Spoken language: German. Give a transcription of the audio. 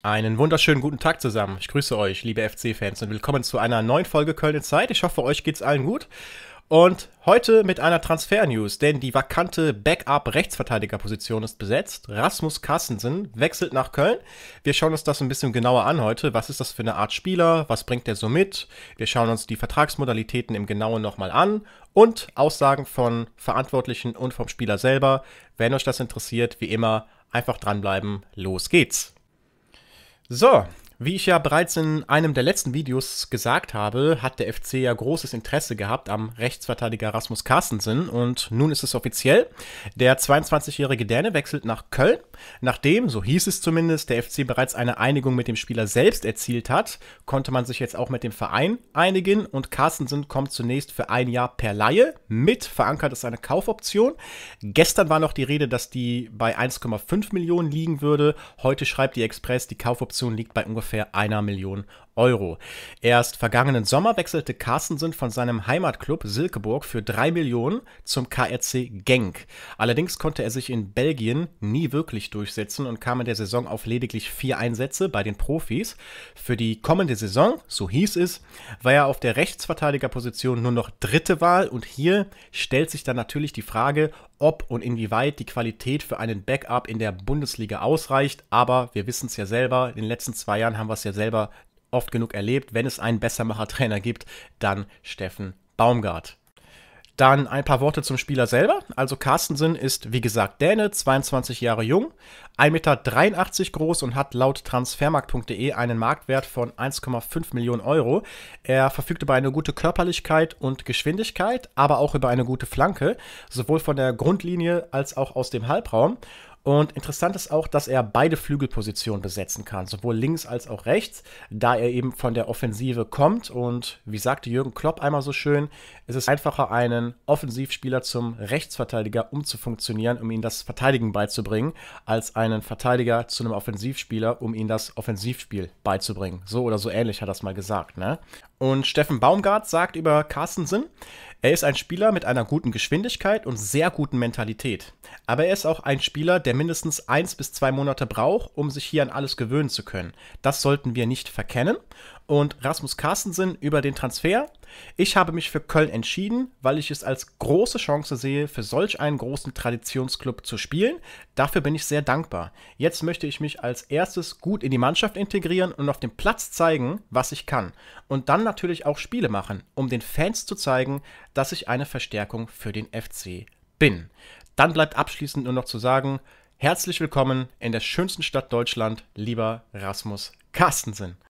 Einen wunderschönen guten Tag zusammen. Ich grüße euch, liebe FC-Fans, und willkommen zu einer neuen Folge Köln in Zeit. Ich hoffe, euch geht's allen gut. Und heute mit einer Transfer-News, denn die vakante Backup-Rechtsverteidigerposition ist besetzt. Rasmus Carstensen wechselt nach Köln. Wir schauen uns das ein bisschen genauer an heute. Was ist das für eine Art Spieler? Was bringt er so mit? Wir schauen uns die Vertragsmodalitäten im Genauen nochmal an und Aussagen von Verantwortlichen und vom Spieler selber. Wenn euch das interessiert, wie immer, einfach dranbleiben. Los geht's! So, wie ich ja bereits in einem der letzten Videos gesagt habe, hat der FC ja großes Interesse gehabt am Rechtsverteidiger Rasmus Carstensen und nun ist es offiziell. Der 22-jährige Däne wechselt nach Köln Nachdem, so hieß es zumindest, der FC bereits eine Einigung mit dem Spieler selbst erzielt hat, konnte man sich jetzt auch mit dem Verein einigen und Carstensen kommt zunächst für ein Jahr per Laie mit, verankert ist eine Kaufoption. Gestern war noch die Rede, dass die bei 1,5 Millionen liegen würde. Heute schreibt die Express, die Kaufoption liegt bei ungefähr einer Million Euro. Erst vergangenen Sommer wechselte Carstensen von seinem Heimatclub Silkeburg für 3 Millionen zum KRC Genk. Allerdings konnte er sich in Belgien nie wirklich durchsetzen und kam in der Saison auf lediglich vier Einsätze bei den Profis. Für die kommende Saison, so hieß es, war er auf der Rechtsverteidigerposition nur noch dritte Wahl und hier stellt sich dann natürlich die Frage, ob und inwieweit die Qualität für einen Backup in der Bundesliga ausreicht. Aber wir wissen es ja selber, in den letzten zwei Jahren haben wir es ja selber oft genug erlebt. Wenn es einen Bessermacher-Trainer gibt, dann Steffen Baumgart. Dann ein paar Worte zum Spieler selber. Also Carstensen ist, wie gesagt, Däne, 22 Jahre jung, 1,83 Meter groß und hat laut transfermarkt.de einen Marktwert von 1,5 Millionen Euro. Er verfügt über eine gute Körperlichkeit und Geschwindigkeit, aber auch über eine gute Flanke, sowohl von der Grundlinie als auch aus dem Halbraum. Und interessant ist auch, dass er beide Flügelpositionen besetzen kann, sowohl links als auch rechts, da er eben von der Offensive kommt. Und wie sagte Jürgen Klopp einmal so schön, es ist einfacher, einen Offensivspieler zum Rechtsverteidiger umzufunktionieren, um ihm das Verteidigen beizubringen, als einen Verteidiger zu einem Offensivspieler, um ihm das Offensivspiel beizubringen. So oder so ähnlich hat er das mal gesagt. Ne? Und Steffen Baumgart sagt über Carstensen, er ist ein Spieler mit einer guten Geschwindigkeit und sehr guten Mentalität. Aber er ist auch ein Spieler, der mindestens eins bis zwei Monate braucht, um sich hier an alles gewöhnen zu können. Das sollten wir nicht verkennen und Rasmus Carstensen über den Transfer. Ich habe mich für Köln entschieden, weil ich es als große Chance sehe, für solch einen großen Traditionsclub zu spielen. Dafür bin ich sehr dankbar. Jetzt möchte ich mich als erstes gut in die Mannschaft integrieren und auf dem Platz zeigen, was ich kann. Und dann natürlich auch Spiele machen, um den Fans zu zeigen, dass ich eine Verstärkung für den FC bin. Dann bleibt abschließend nur noch zu sagen, herzlich willkommen in der schönsten Stadt Deutschland, lieber Rasmus Carstensen.